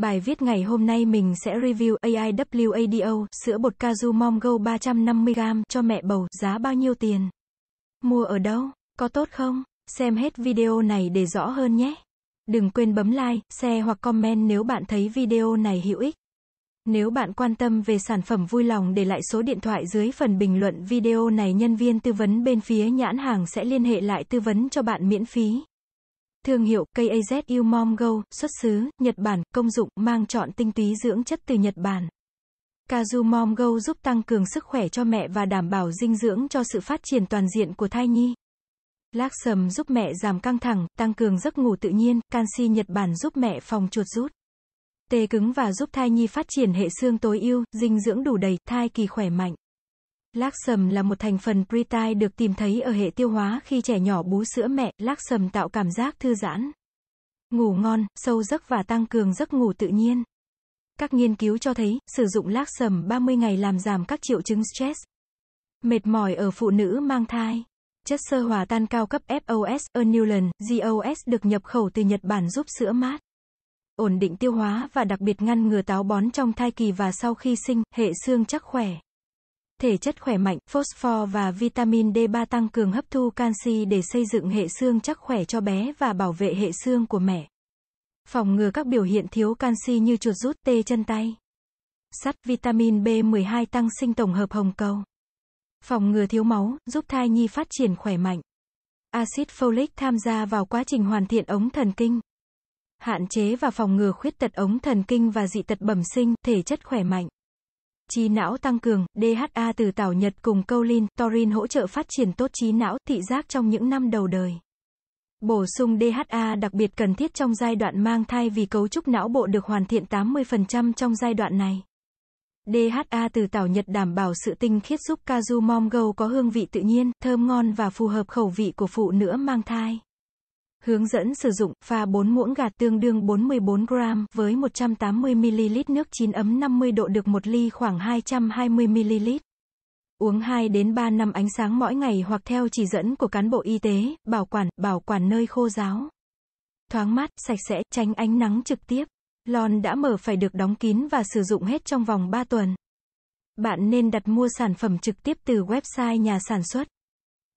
Bài viết ngày hôm nay mình sẽ review AIWADO, sữa bột Kazu Mongo 350g cho mẹ bầu, giá bao nhiêu tiền? Mua ở đâu? Có tốt không? Xem hết video này để rõ hơn nhé. Đừng quên bấm like, share hoặc comment nếu bạn thấy video này hữu ích. Nếu bạn quan tâm về sản phẩm vui lòng để lại số điện thoại dưới phần bình luận video này nhân viên tư vấn bên phía nhãn hàng sẽ liên hệ lại tư vấn cho bạn miễn phí. Thương hiệu KAZU Mom Go, xuất xứ, Nhật Bản, công dụng, mang chọn tinh túy dưỡng chất từ Nhật Bản. Kazu Mom Go giúp tăng cường sức khỏe cho mẹ và đảm bảo dinh dưỡng cho sự phát triển toàn diện của thai nhi. Lác giúp mẹ giảm căng thẳng, tăng cường giấc ngủ tự nhiên, canxi Nhật Bản giúp mẹ phòng chuột rút. Tê cứng và giúp thai nhi phát triển hệ xương tối ưu, dinh dưỡng đủ đầy, thai kỳ khỏe mạnh. Lác sầm là một thành phần pritai được tìm thấy ở hệ tiêu hóa khi trẻ nhỏ bú sữa mẹ, lác sầm tạo cảm giác thư giãn, ngủ ngon, sâu giấc và tăng cường giấc ngủ tự nhiên. Các nghiên cứu cho thấy, sử dụng lác sầm 30 ngày làm giảm các triệu chứng stress, mệt mỏi ở phụ nữ mang thai. Chất sơ hòa tan cao cấp FOS, Anulan, GOS được nhập khẩu từ Nhật Bản giúp sữa mát, ổn định tiêu hóa và đặc biệt ngăn ngừa táo bón trong thai kỳ và sau khi sinh, hệ xương chắc khỏe thể chất khỏe mạnh, phosphor và vitamin D3 tăng cường hấp thu canxi để xây dựng hệ xương chắc khỏe cho bé và bảo vệ hệ xương của mẹ. Phòng ngừa các biểu hiện thiếu canxi như chuột rút tê chân tay. Sắt vitamin B12 tăng sinh tổng hợp hồng cầu. Phòng ngừa thiếu máu, giúp thai nhi phát triển khỏe mạnh. Acid folic tham gia vào quá trình hoàn thiện ống thần kinh. Hạn chế và phòng ngừa khuyết tật ống thần kinh và dị tật bẩm sinh, thể chất khỏe mạnh trí não tăng cường, DHA từ tảo Nhật cùng choline, taurin hỗ trợ phát triển tốt trí não, thị giác trong những năm đầu đời. Bổ sung DHA đặc biệt cần thiết trong giai đoạn mang thai vì cấu trúc não bộ được hoàn thiện 80% trong giai đoạn này. DHA từ tảo Nhật đảm bảo sự tinh khiết giúp Kazumom Go có hương vị tự nhiên, thơm ngon và phù hợp khẩu vị của phụ nữ mang thai. Hướng dẫn sử dụng, pha 4 muỗng gà tương đương 44 gram với 180ml nước chín ấm 50 độ được 1 ly khoảng 220ml. Uống 2 đến 3 năm ánh sáng mỗi ngày hoặc theo chỉ dẫn của cán bộ y tế, bảo quản, bảo quản nơi khô ráo. Thoáng mát, sạch sẽ, tránh ánh nắng trực tiếp. Lon đã mở phải được đóng kín và sử dụng hết trong vòng 3 tuần. Bạn nên đặt mua sản phẩm trực tiếp từ website nhà sản xuất.